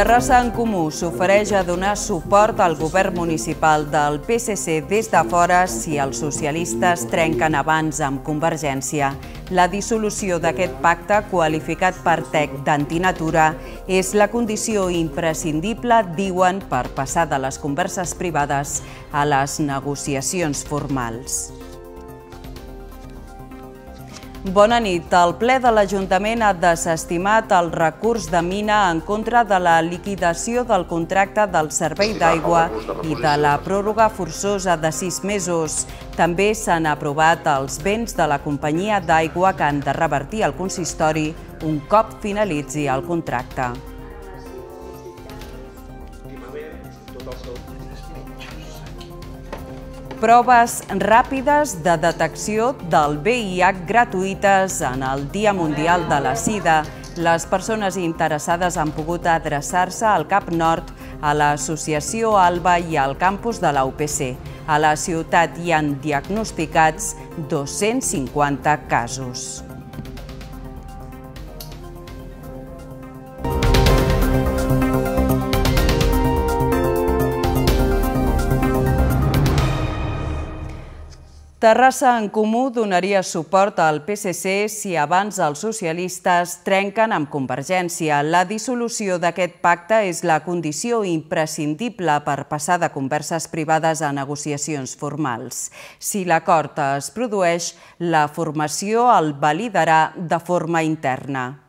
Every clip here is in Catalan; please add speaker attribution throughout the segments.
Speaker 1: Terrassa en Comú s'ofereix a donar suport al govern municipal del PSC des de fora si els socialistes trenquen abans amb Convergència. La dissolució d'aquest pacte, qualificat per TEC d'antinatura, és la condició imprescindible, diuen, per passar de les converses privades a les negociacions formals. Bona nit. El ple de l'Ajuntament ha desestimat el recurs de Mina en contra de la liquidació del contracte del servei d'aigua i de la pròrroga forçosa de sis mesos. També s'han aprovat els béns de la companyia d'aigua que han de revertir al consistori un cop finalitzi el contracte. proves ràpides de detecció del VIH gratuïtes en el Dia Mundial de la Sida. Les persones interessades han pogut adreçar-se al Cap Nord, a l'Associació ALBA i al campus de la UPC. A la ciutat hi han diagnosticats 250 casos. Terrassa en Comú donaria suport al PSC si abans els socialistes trenquen amb Convergència. La dissolució d'aquest pacte és la condició imprescindible per passar de converses privades a negociacions formals. Si l'acord es produeix, la formació el validarà de forma interna.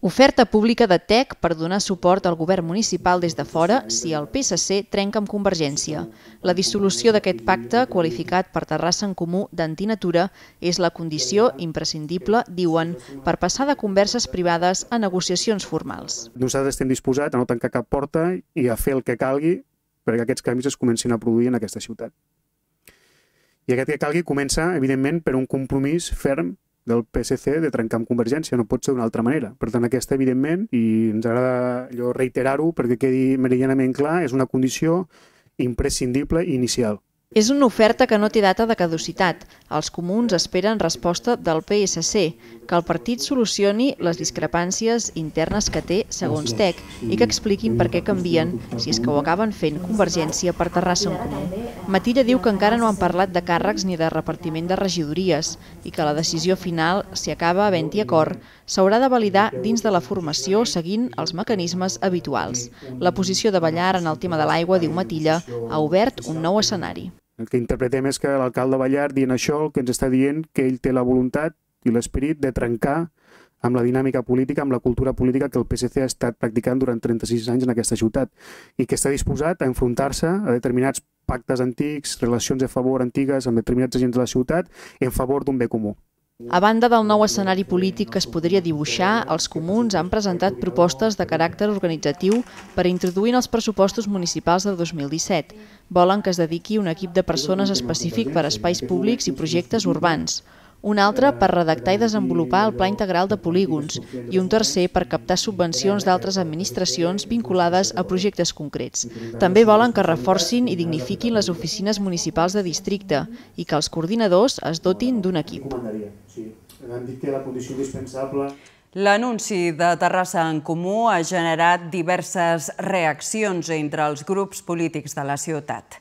Speaker 2: Oferta pública de TEC per donar suport al govern municipal des de fora si el PSC trenca amb Convergència. La dissolució d'aquest pacte, qualificat per Terrassa en Comú d'antinatura, és la condició imprescindible, diuen, per passar de converses privades a negociacions formals.
Speaker 3: Nosaltres estem disposats a no tancar cap porta i a fer el que calgui perquè aquests canvis es comencin a produir en aquesta ciutat. I aquest que calgui comença, evidentment, per un compromís ferm del PSC de trencar amb Convergència, no pot ser d'una altra manera. Per tant, aquesta, evidentment, i ens agrada reiterar-ho perquè quedi meridianament clar, és una condició
Speaker 2: imprescindible i inicial. És una oferta que no té data de caducitat. Els comuns esperen resposta del PSC, que el partit solucioni les discrepàncies internes que té segons TEC i que expliquin per què canvien si és que ho acaben fent Convergència per Terrassa en Comú. Matilla diu que encara no han parlat de càrrecs ni de repartiment de regidories i que la decisió final, si acaba havent-hi acord, s'haurà de validar dins de la formació seguint els mecanismes habituals. La posició de Ballar en el tema de l'aigua, diu Matilla, ha obert un nou escenari.
Speaker 3: El que interpretem és que l'alcalde Ballart dient això, el que ens està dient que ell té la voluntat i l'esperit de trencar amb la dinàmica política, amb la cultura política que el PSC ha estat practicant durant 36 anys en aquesta ciutat i que està disposat a enfrontar-se a determinats pactes antics, relacions de favor antigues amb determinats agents de la ciutat en favor d'un bé comú.
Speaker 2: A banda del nou escenari polític que es podria dibuixar, els comuns han presentat propostes de caràcter organitzatiu per introduir en els pressupostos municipals del 2017. Volen que es dediqui un equip de persones específic per a espais públics i projectes urbans un altre per redactar i desenvolupar el Pla Integral de Polígons i un tercer per captar subvencions d'altres administracions vinculades a projectes concrets. També volen que reforcin i dignifiquin les oficines municipals de districte i que els coordinadors es dotin d'un equip.
Speaker 1: Sí, han dit que la condició indispensable... L'anunci de Terrassa en Comú ha generat diverses reaccions entre els grups polítics de la ciutat.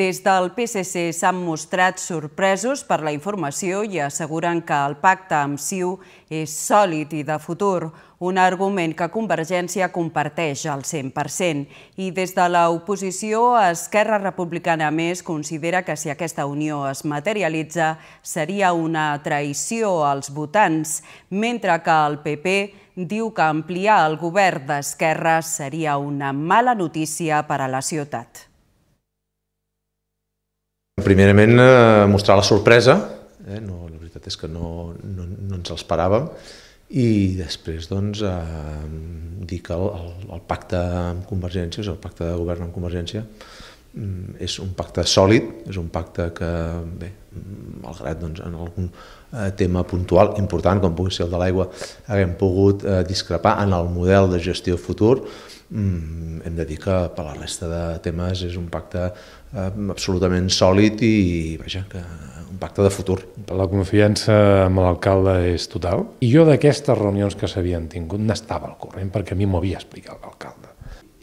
Speaker 1: Des del PSC s'han mostrat sorpresos per la informació i asseguren que el pacte amb CiU és sòlid i de futur, un argument que Convergència comparteix al 100%. I des de l'oposició, Esquerra Republicana, més, considera que si aquesta unió es materialitza, seria una traïció als votants, mentre que el PP diu que ampliar el govern d'Esquerra seria una mala notícia per a la ciutat.
Speaker 4: Primerament, eh, mostrar la sorpresa, eh, no, veritat és que no, no, no ens els paràvem i després doncs, eh, dir que el, el, el pacte amb Convergència, el pacte de govern amb Convergència, mm, és un pacte sòlid, és un pacte que, bé, malgrat doncs, en algun eh, tema puntual important, com pugui ser el de l'aigua, haguem pogut eh, discrepar en el model de gestió futur, mm, hem de dir que per la resta de temes és un pacte eh, absolutament sòlid i, vaja, que pacte de futur. La confiança amb l'alcalde és total. I jo d'aquestes reunions que s'havien tingut n'estava al corrent, perquè a mi m'ho havia explicat l'alcalde.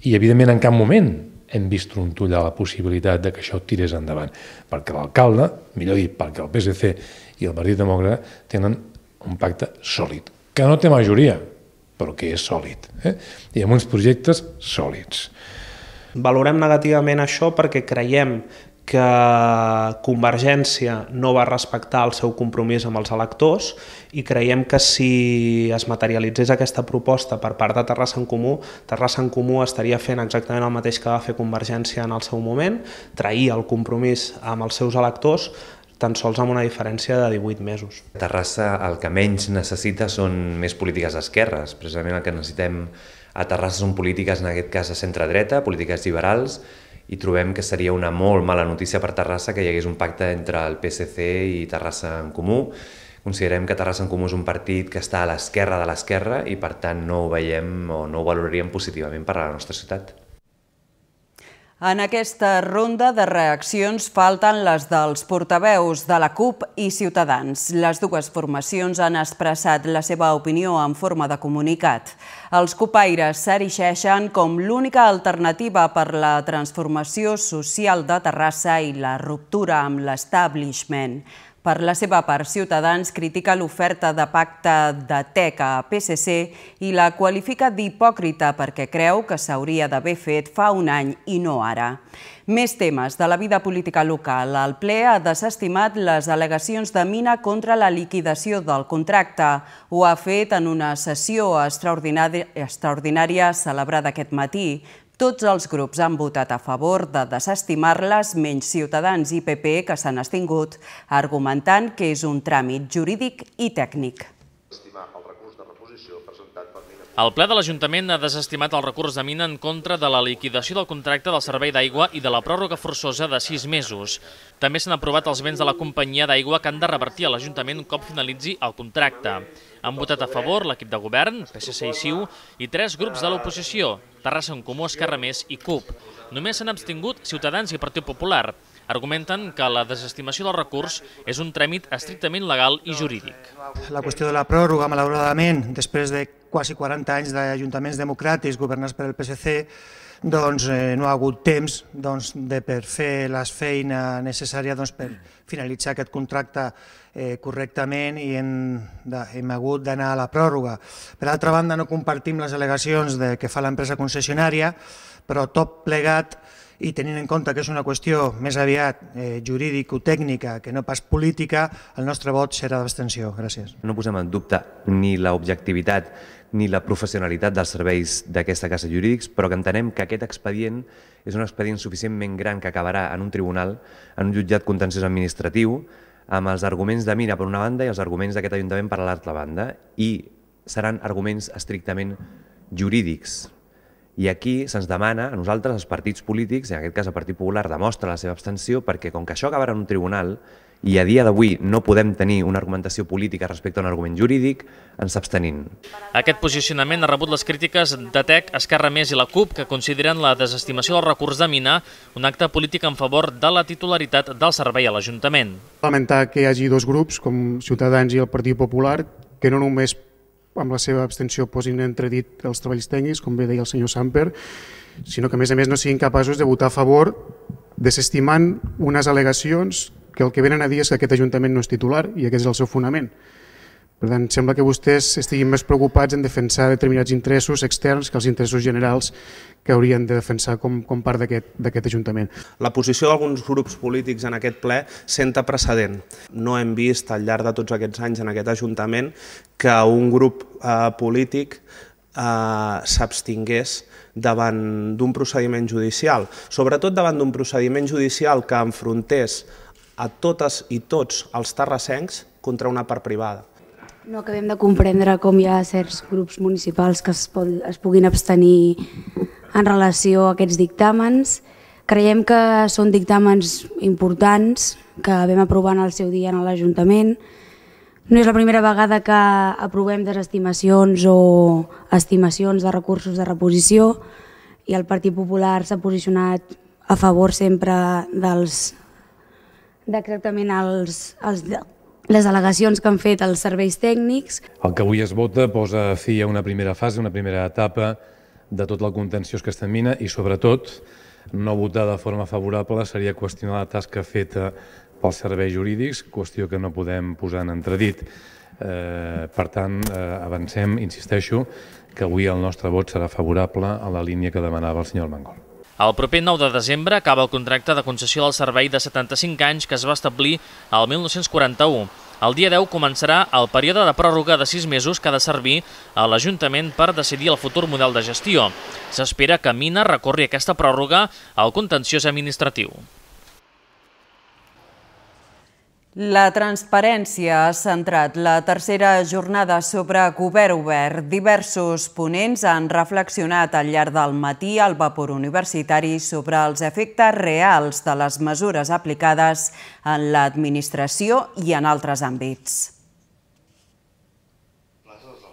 Speaker 4: I, evidentment, en cap moment hem vist trontollar la possibilitat de que això tirés endavant, perquè l'alcalde, millor dit, perquè el PSC i el Partit
Speaker 3: Demòcrata tenen un pacte sòlid, que no té majoria, però que és sòlid, eh? i amb uns projectes sòlids. Valorem negativament això perquè creiem que Convergència no va respectar el seu compromís amb els electors i creiem que si es materialitzés aquesta proposta per part de Terrassa en Comú, Terrassa en Comú estaria fent exactament el mateix que va fer Convergència en el seu moment, trair el compromís amb els seus electors tan sols amb una diferència de 18 mesos.
Speaker 4: Terrassa el que menys necessita són més polítiques d'esquerres, precisament el que necessitem a Terrassa són polítiques, en aquest cas, de centre-dreta, polítiques liberals, i trobem que seria una molt mala notícia per Terrassa que hi hagués un pacte entre el PSC i Terrassa en Comú. Considerem que Terrassa en Comú és un partit que està a l'esquerra de l'esquerra i per tant no ho veiem o no ho valoraríem positivament per a la nostra ciutat.
Speaker 1: En aquesta ronda de reaccions falten les dels portaveus de la CUP i Ciutadans. Les dues formacions han expressat la seva opinió en forma de comunicat. Els copaires s'erigeixen com l'única alternativa per la transformació social de Terrassa i la ruptura amb l'establishment. Per la seva part, Ciutadans critica l'oferta de pacte de TEC a PSC i la qualifica d'hipòcrita perquè creu que s'hauria d'haver fet fa un any i no ara. Més temes de la vida política local. El ple ha desestimat les al·legacions de Mina contra la liquidació del contracte. Ho ha fet en una sessió extraordinària, extraordinària celebrada aquest matí. Tots els grups han votat a favor de desestimar-les, menys Ciutadans i PP e, que s'han estingut, argumentant que és un tràmit jurídic i tècnic.
Speaker 5: El ple de l'Ajuntament ha desestimat el recurs de mina en contra de la liquidació del contracte del Servei d'Aigua i de la pròrroga forçosa de sis mesos. També s'han aprovat els béns de la companyia d'aigua que han de revertir a l'Ajuntament un cop finalitzi el contracte. Han votat a favor l'equip de govern, PSC i CiU, i tres grups de l'oposició, Terrassa en Comú, Esquerra Més i CUP. Només s'han abstingut Ciutadans i Partit Popular. Argumenten que la desestimació del recurs és un tràmit estrictament legal i jurídic.
Speaker 6: La qüestió de la pròrroga, malauradament, després de quasi 40 anys d'ajuntaments democràtics governats per el PSC, doncs, eh, no ha hagut temps doncs, de per fer la feina necessària doncs, per finalitzar aquest contracte eh, correctament i hem, de, hem hagut d'anar a la pròrroga. Per altra banda, no compartim les al·legacions de, que fa l'empresa concessionària, però tot plegat i tenint en compte que és una qüestió més aviat eh, jurídico-tècnica que no pas política, el nostre vot serà d'abstenció. Gràcies.
Speaker 4: No posem en dubte ni l'objectivitat ni la professionalitat dels serveis d'aquesta casa jurídics, però que entenem que aquest expedient és un expedient suficientment gran que acabarà en un tribunal, en un jutjat contenciós administratiu, amb els arguments de Mina per una banda i els arguments d'aquest Ajuntament per l'altra banda, i seran arguments estrictament jurídics. I aquí se'ns demana a nosaltres, els partits polítics, en aquest cas el Partit Popular, demostra la seva abstenció perquè com que això acabarà en un tribunal i a dia d'avui no podem tenir una argumentació política respecte a un argument jurídic, ens abstenint.
Speaker 5: Aquest posicionament ha rebut les crítiques de TEC, Esquerra Més i la CUP, que consideren la desestimació del recurs de Mina un acte polític en favor de la titularitat del servei a l'Ajuntament.
Speaker 3: Lamentar que hi hagi dos grups, com Ciutadans i el Partit Popular, que no només amb la seva abstenció posin entredit els treballs tècnics, com bé deia el senyor Samper, sinó que a més a més no siguin capaços de votar a favor desestimant unes al·legacions que el que venen a dir és que aquest Ajuntament no és titular i aquest és el seu fonament. Per tant, sembla que vostès estiguin més preocupats en defensar determinats interessos externs que els interessos generals que haurien de defensar com, com part d'aquest Ajuntament. La posició d'alguns grups polítics en aquest ple senta precedent. No hem vist al llarg de tots aquests anys en aquest Ajuntament que un grup eh, polític eh, s'abstingués davant d'un procediment judicial, sobretot davant d'un procediment judicial que enfrontés a totes i tots els terrassencs contra una part privada.
Speaker 7: No acabem de comprendre com hi ha certs grups municipals que es, pot, es puguin abstenir en relació a aquests dictàmens. Creiem que són dictàmens importants que vam aprovar en el seu dia en l'Ajuntament. No és la primera vegada que aprovem desestimacions o estimacions de recursos de reposició i el Partit Popular s'ha posicionat a favor sempre dels decretament els, els, les al·legacions que han fet els serveis tècnics.
Speaker 4: El que avui es vota posa fi a una primera fase, una primera etapa de tot el contenciós que està termina mina i, sobretot, no votar de forma favorable seria qüestionar la tasca feta pels serveis jurídics, qüestió que no podem posar en entredit. Eh, per tant, eh, avancem, insisteixo, que avui el nostre vot serà favorable a la línia que demanava el senyor Mangol.
Speaker 5: El proper 9 de desembre acaba el contracte de concessió del servei de 75 anys que es va establir al 1941. El dia 10 començarà el període de pròrroga de 6 mesos que ha de servir a l'Ajuntament per decidir el futur model de gestió. S'espera que Mina recorri aquesta pròrroga al contenciós administratiu.
Speaker 1: La transparència ha centrat la tercera jornada sobre govern obert. Diversos ponents han reflexionat al llarg del matí al vapor universitari sobre els efectes reals de les mesures aplicades en l'administració i en altres àmbits.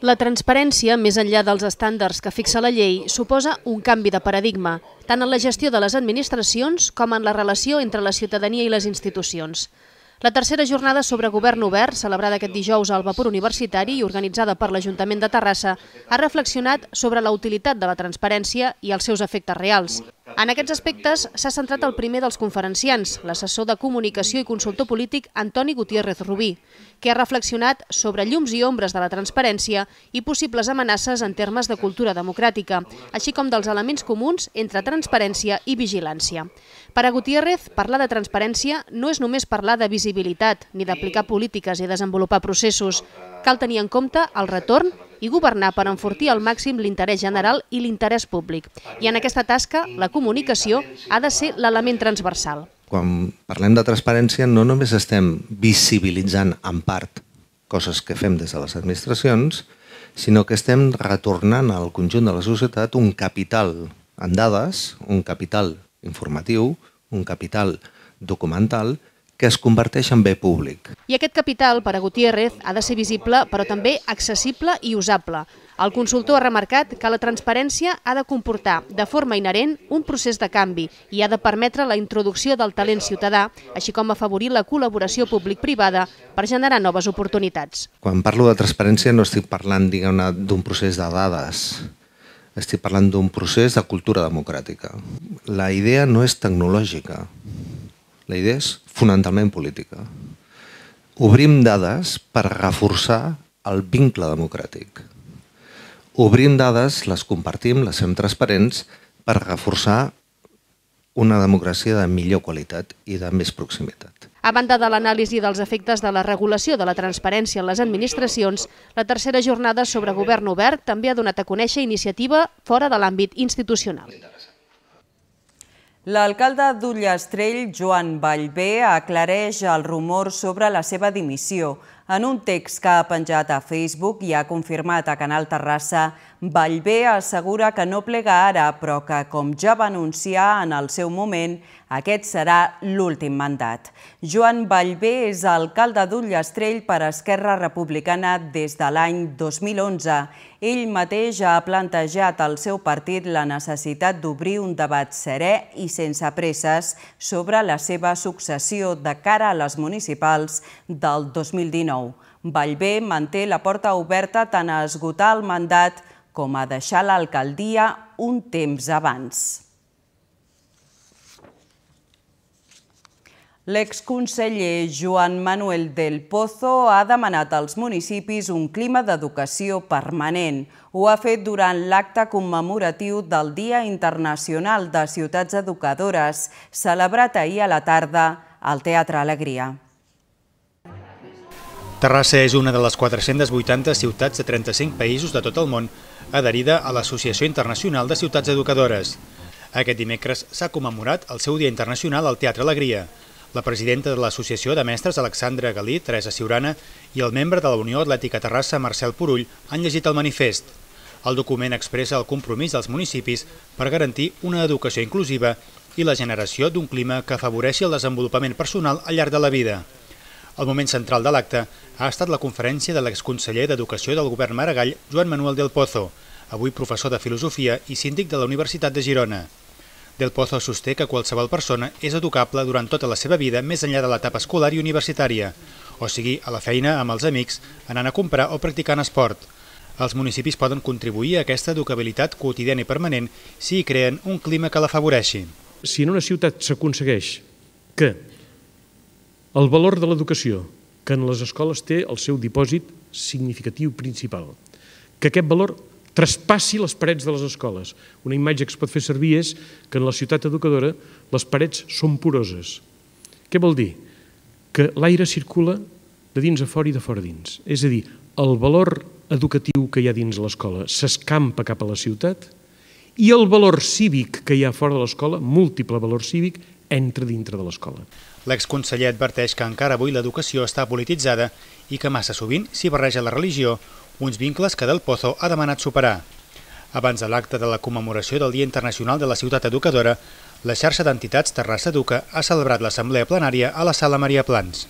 Speaker 7: La transparència, més enllà dels estàndards que fixa la llei, suposa un canvi de paradigma, tant en la gestió de les administracions com en la relació entre la ciutadania i les institucions. La tercera jornada sobre govern obert, celebrada aquest dijous al Vapor Universitari i organitzada per l'Ajuntament de Terrassa, ha reflexionat sobre la utilitat de la transparència i els seus efectes reals. En aquests aspectes s'ha centrat el primer dels conferenciants, l'assessor de comunicació i consultor polític Antoni Gutiérrez Rubí, que ha reflexionat sobre llums i ombres de la transparència i possibles amenaces en termes de cultura democràtica, així com dels elements comuns entre transparència i vigilància. Per a Gutiérrez, parlar de transparència no és només parlar de visibilitat, ni d'aplicar polítiques i desenvolupar processos. Cal tenir en compte el retorn i governar per enfortir al màxim l'interès general i l'interès públic. I en aquesta tasca, la comunicació ha de ser l'element transversal.
Speaker 4: Quan parlem de transparència no només estem visibilitzant en part coses que fem des de les administracions, sinó que estem retornant al conjunt de la societat un capital en dades, un capital informatiu, un capital documental que es converteix en bé públic.
Speaker 7: I aquest capital, per a Gutiérrez, ha de ser visible, però també accessible i usable. El consultor ha remarcat que la transparència ha de comportar, de forma inherent, un procés de canvi i ha de permetre la introducció del talent ciutadà, així com afavorir la col·laboració públic-privada per generar noves oportunitats.
Speaker 4: Quan parlo de transparència no estic parlant d'un procés de dades, estic parlant d'un procés de cultura democràtica. La idea no és tecnològica, la idea és fonamentalment política. Obrim dades per reforçar el vincle democràtic. Obrim dades, les compartim, les fem transparents per reforçar una democràcia de millor qualitat i de més proximitat.
Speaker 7: A banda de l'anàlisi dels efectes de la regulació de la transparència en les administracions, la tercera jornada sobre govern obert també ha donat a conèixer iniciativa fora de l'àmbit institucional.
Speaker 1: L'alcalde d'Ullastrell, Joan Vallvé, aclareix el rumor sobre la seva dimissió. En un text que ha penjat a Facebook i ha confirmat a Canal Terrassa, Vallvé assegura que no plega ara, però que, com ja va anunciar en el seu moment, aquest serà l'últim mandat. Joan Vallvé és alcalde d'Ullastrell per Esquerra Republicana des de l'any 2011. Ell mateix ha plantejat al seu partit la necessitat d'obrir un debat serè i sense presses sobre la seva successió de cara a les municipals del 2019. Vallvé manté la porta oberta tant a esgotar el mandat com a deixar l'alcaldia un temps abans. L'exconseller Joan Manuel del Pozo ha demanat als municipis un clima d'educació permanent. Ho ha fet durant l'acte commemoratiu del Dia Internacional de Ciutats Educadores, celebrat ahir a la tarda al Teatre Alegria.
Speaker 6: Terrassa és una de les 480 ciutats de 35 països de tot el món adherida a l'Associació Internacional de Ciutats Educadores. Aquest dimecres s'ha commemorat el seu Dia Internacional al Teatre Alegria, la presidenta de l'Associació de Mestres Alexandra Galí, Teresa Ciurana, i el membre de la Unió Atlètica Terrassa, Marcel Porull, han llegit el manifest. El document expressa el compromís dels municipis per garantir una educació inclusiva i la generació d'un clima que afavoreixi el desenvolupament personal al llarg de la vida. El moment central de l'acte ha estat la conferència de l'exconseller d'Educació del govern Maragall, Joan Manuel del Pozo, avui professor de Filosofia i síndic de la Universitat de Girona. Del Pozo sosté que qualsevol persona és educable durant tota la seva vida més enllà de l'etapa escolar i universitària, o sigui, a la feina, amb els amics, anant a comprar o practicant esport. Els municipis poden contribuir a aquesta educabilitat quotidiana i permanent si hi creen un clima que l'afavoreixi. Si en una ciutat s'aconsegueix
Speaker 3: que el valor de l'educació, que en les escoles té el seu dipòsit significatiu principal, que aquest valor traspassi les parets de les escoles. Una imatge que es pot fer servir és que en la ciutat educadora les parets són poroses. Què vol dir? Que l'aire circula de dins a fora i de fora a dins. És a dir, el valor educatiu que hi ha dins l'escola s'escampa cap a la ciutat i el valor cívic que hi ha fora de l'escola, múltiple valor cívic, entra dintre
Speaker 5: de l'escola.
Speaker 6: L'exconseller adverteix que encara avui l'educació està polititzada i que massa sovint s'hi barreja la religió, uns vincles que Del Pozo ha demanat superar. Abans de l'acte de la commemoració del Dia Internacional de la Ciutat Educadora, la xarxa d'entitats Terrassa Educa ha celebrat l'assemblea plenària a la Sala Maria Plans.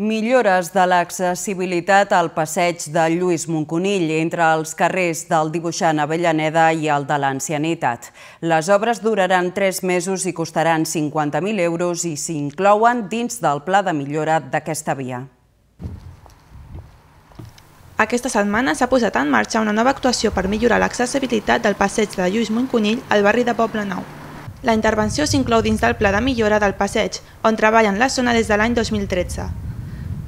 Speaker 1: Millores de l'accessibilitat al passeig de Lluís Monconill entre els carrers del Dibuixant Avellaneda i el de l'Ancianitat. Les obres duraran 3 mesos i costaran 50.000 euros i s'inclouen dins del pla de millora d'aquesta via. Aquesta setmana s'ha posat en marxa una nova actuació per millorar
Speaker 7: l'accessibilitat del passeig de Lluís Monconill al barri de Poblenou. Nou. La intervenció s'inclou dins del Pla de Millora del Passeig, on treballen la zona des de l'any 2013.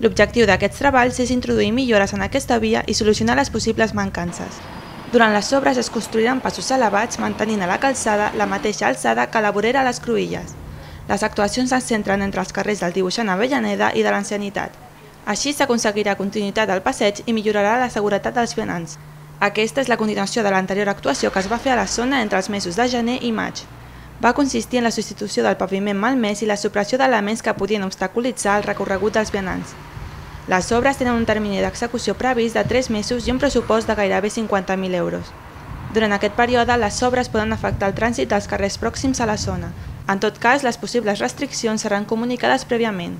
Speaker 7: L'objectiu d'aquests treballs és introduir millores en aquesta via i solucionar les possibles mancances. Durant les obres es construiran passos elevats mantenint a la calçada la mateixa alçada que la vorera a les cruïlles. Les actuacions es centren entre els carrers del dibuixant Avellaneda i de l'ancianitat. Així s'aconseguirà continuïtat del passeig i millorarà la seguretat dels vianants. Aquesta és la continuació de l'anterior actuació que es va fer a la zona entre els mesos de gener i maig. Va consistir en la substitució del paviment malmès i la supressió d'elements que podien obstaculitzar el recorregut dels vianants. Les obres tenen un termini d'execució previst de 3 mesos i un pressupost de gairebé 50.000 euros. Durant aquest període, les obres poden afectar el trànsit dels carrers pròxims a la zona. En tot cas, les possibles
Speaker 1: restriccions seran comunicades prèviament.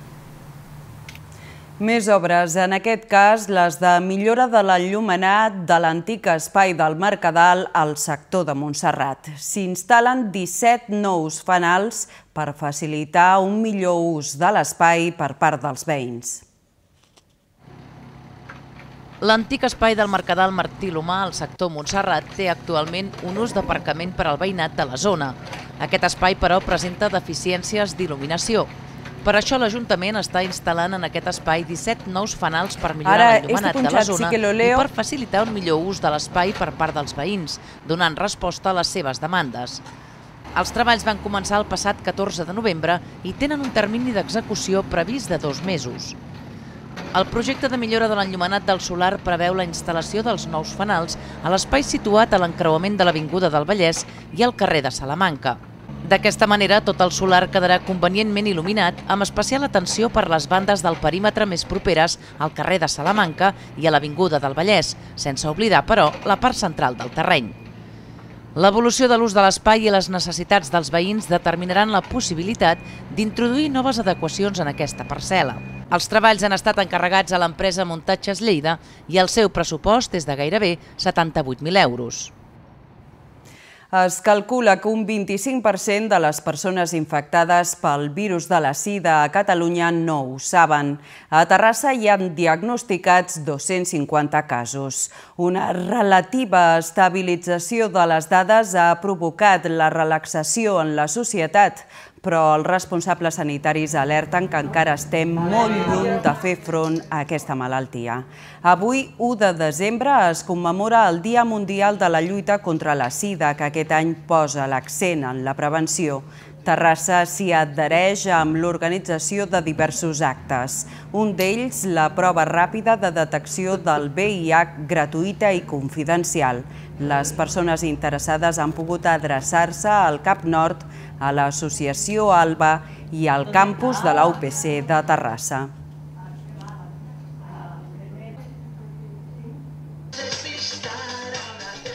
Speaker 1: Més obres, en aquest cas les de millora de l'enllumenat de l'antic espai del Mercadal al sector de Montserrat. S'instal·len 17 nous fanals per facilitar un millor ús de l'espai per part dels veïns.
Speaker 8: L'antic espai del Mercadal Martí Lomà, al sector Montserrat, té actualment un ús d'aparcament per al veïnat de la zona. Aquest espai, però, presenta deficiències d'il·luminació. Per això l'Ajuntament està instal·lant en aquest espai 17 nous fanals per millorar l'enllumenat de la zona sí i per facilitar un millor ús de l'espai per part dels veïns, donant resposta a les seves demandes. Els treballs van començar el passat 14 de novembre i tenen un termini d'execució previst de dos mesos. El projecte de millora de l'enllumenat del solar preveu la instal·lació dels nous fanals a l'espai situat a l'encreuament de l'Avinguda del Vallès i al carrer de Salamanca. D'aquesta manera, tot el solar quedarà convenientment il·luminat, amb especial atenció per les bandes del perímetre més properes al carrer de Salamanca i a l'Avinguda del Vallès, sense oblidar, però, la part central del terreny. L'evolució de l'ús de l'espai i les necessitats dels veïns determinaran la possibilitat d'introduir noves adequacions en aquesta parcel·la. Els treballs han estat encarregats a l'empresa Muntatges Lleida i el seu pressupost és de gairebé 78.000 euros.
Speaker 1: Es calcula que un 25% de les persones infectades pel virus de la sida a Catalunya no ho saben. A Terrassa hi han diagnosticats 250 casos. Una relativa estabilització de les dades ha provocat la relaxació en la societat, però els responsables sanitaris alerten que encara estem molt lluny de fer front a aquesta malaltia. Avui, 1 de desembre, es commemora el Dia Mundial de la Lluita contra la Sida, que aquest any posa l'accent en la prevenció. Terrassa s'hi adhereix amb l'organització de diversos actes. Un d'ells, la prova ràpida de detecció del VIH gratuïta i confidencial. Les persones interessades han pogut adreçar-se al Cap Nord a l'Associació ALBA i al campus de la UPC de Terrassa.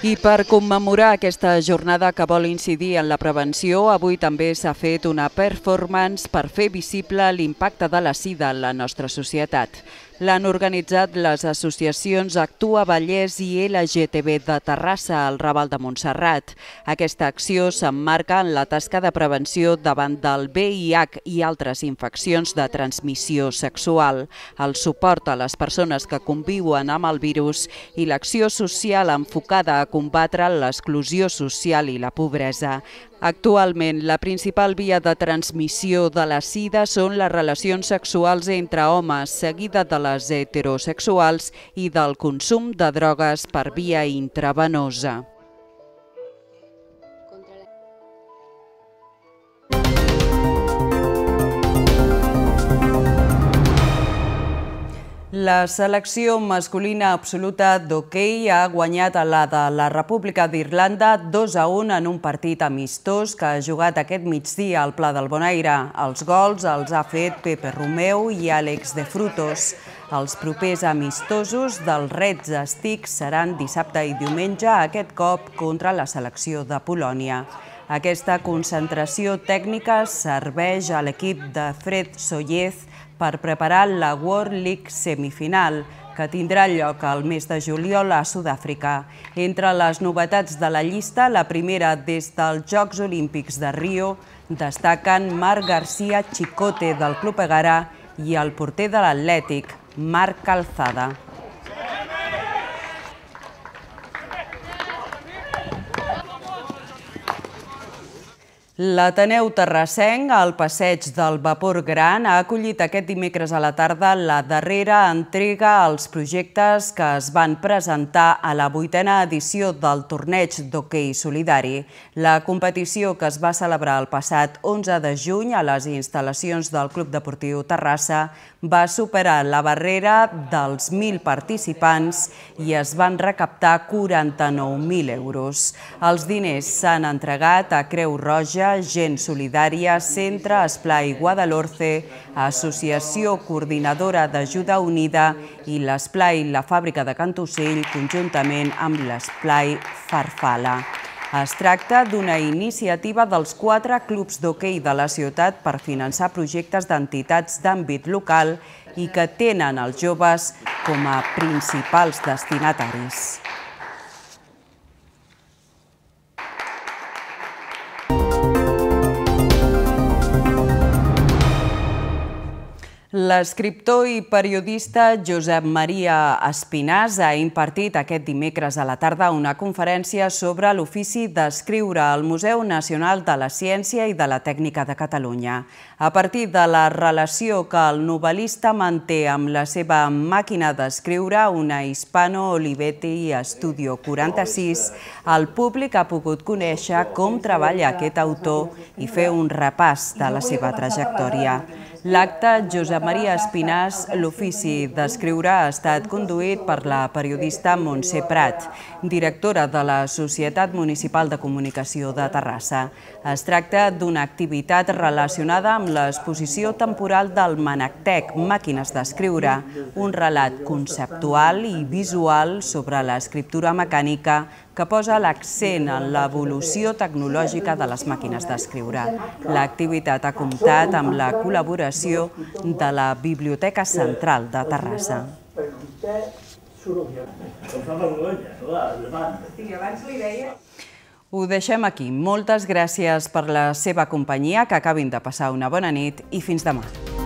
Speaker 1: I per commemorar aquesta jornada que vol incidir en la prevenció, avui també s'ha fet una performance per fer visible l'impacte de la sida en la nostra societat l'han organitzat les associacions Actua Vallès i LGTB de Terrassa al Raval de Montserrat. Aquesta acció s'emmarca en la tasca de prevenció davant del VIH i altres infeccions de transmissió sexual, el suport a les persones que conviuen amb el virus i l'acció social enfocada a combatre l'exclusió social i la pobresa. Actualment, la principal via de transmissió de la sida són les relacions sexuals entre homes, seguida de les heterosexuals i del consum de drogues per via intravenosa. La selecció masculina absoluta d'hoquei ha guanyat a la de la República d'Irlanda 2 a 1 en un partit amistós que ha jugat aquest migdia al Pla del Bonaire. Els gols els ha fet Pepe Romeu i Àlex de Frutos. Els propers amistosos del Reds Estic seran dissabte i diumenge, aquest cop contra la selecció de Polònia. Aquesta concentració tècnica serveix a l'equip de Fred Sollez per preparar la World League semifinal, que tindrà lloc al mes de juliol a Sud-àfrica. Entre les novetats de la llista, la primera des dels Jocs Olímpics de Rio, destaquen Marc García Chicote del Club Egara i el porter de l'Atlètic, Marc Calzada. L'Ateneu Terrassenc, al passeig del Vapor Gran, ha acollit aquest dimecres a la tarda la darrera entrega als projectes que es van presentar a la vuitena edició del torneig d'hoquei solidari. La competició que es va celebrar el passat 11 de juny a les instal·lacions del Club Deportiu Terrassa va superar la barrera dels 1.000 participants i es van recaptar 49.000 euros. Els diners s'han entregat a Creu Roja, Gent Solidària, Centre Esplai Guadalhorce, Associació Coordinadora d'Ajuda Unida i l'Esplai La Fàbrica de Cantocell, conjuntament amb l'Esplai Farfala. Es tracta d'una iniciativa dels quatre clubs d'hoquei de la ciutat per finançar projectes d'entitats d'àmbit local i que tenen els joves com a principals destinataris. L'escriptor i periodista Josep Maria Espinàs ha impartit aquest dimecres a la tarda una conferència sobre l'ofici d'escriure al Museu Nacional de la Ciència i de la Tècnica de Catalunya. A partir de la relació que el novel·lista manté amb la seva màquina d'escriure, una Hispano Olivetti Studio 46, el públic ha pogut conèixer com treballa aquest autor i fer un repàs de la seva trajectòria. L'acte Josep Maria Espinàs, l'ofici d'escriure, ha estat conduït per la periodista Montse Prat, directora de la Societat Municipal de Comunicació de Terrassa. Es tracta d'una activitat relacionada amb l'exposició temporal del Manactec, Màquines d'escriure, un relat conceptual i visual sobre l'escriptura mecànica que posa l'accent en l'evolució tecnològica de les màquines d'escriure. L'activitat ha comptat amb la col·laboració de la Biblioteca Central de Terrassa. Ho deixem aquí. Moltes gràcies per la seva companyia, que acabin de passar una bona nit i fins demà.